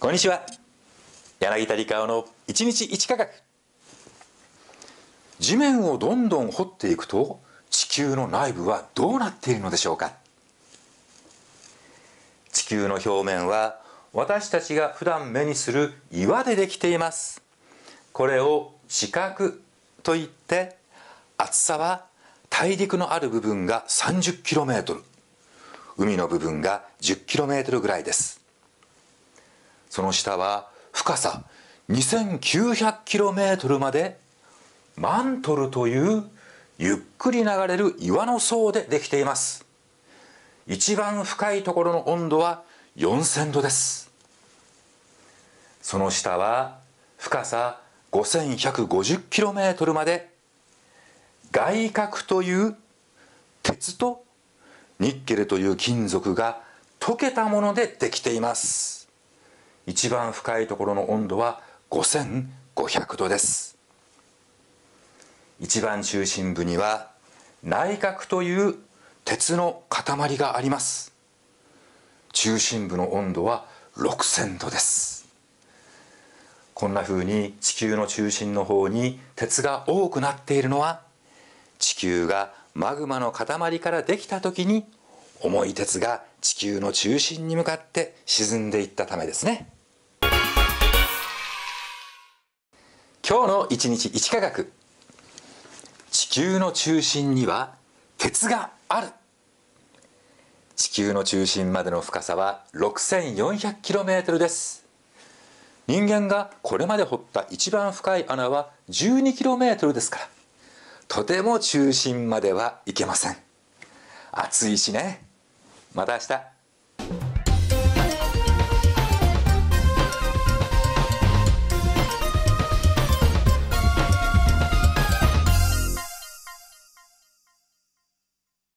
こんにちは柳田理香の1日1価格地面をどんどん掘っていくと地球の内部はどうなっているのでしょうか地球の表面は私たちが普段目にする岩でできていますこれを地殻といって厚さは大陸のある部分が 30km 海の部分が 10km ぐらいですその下は深さ 2900km までマントルというゆっくり流れる岩の層でできています一番深いところの温度は4000度ですその下は深さ 5150km まで外核という鉄とニッケルという金属が溶けたものでできています一番深いところの温度は5500度です一番中心部には内角という鉄の塊があります中心部の温度は6000度ですこんな風に地球の中心の方に鉄が多くなっているのは地球がマグマの塊からできた時に重い鉄が地球の中心に向かって沈んでいったためですね。今日の一日一科学地球の中心には鉄がある地球の中心までの深さは 6400km です人間がこれまで掘った一番深い穴は 12km ですからとても中心まではいけません暑いしねまた明日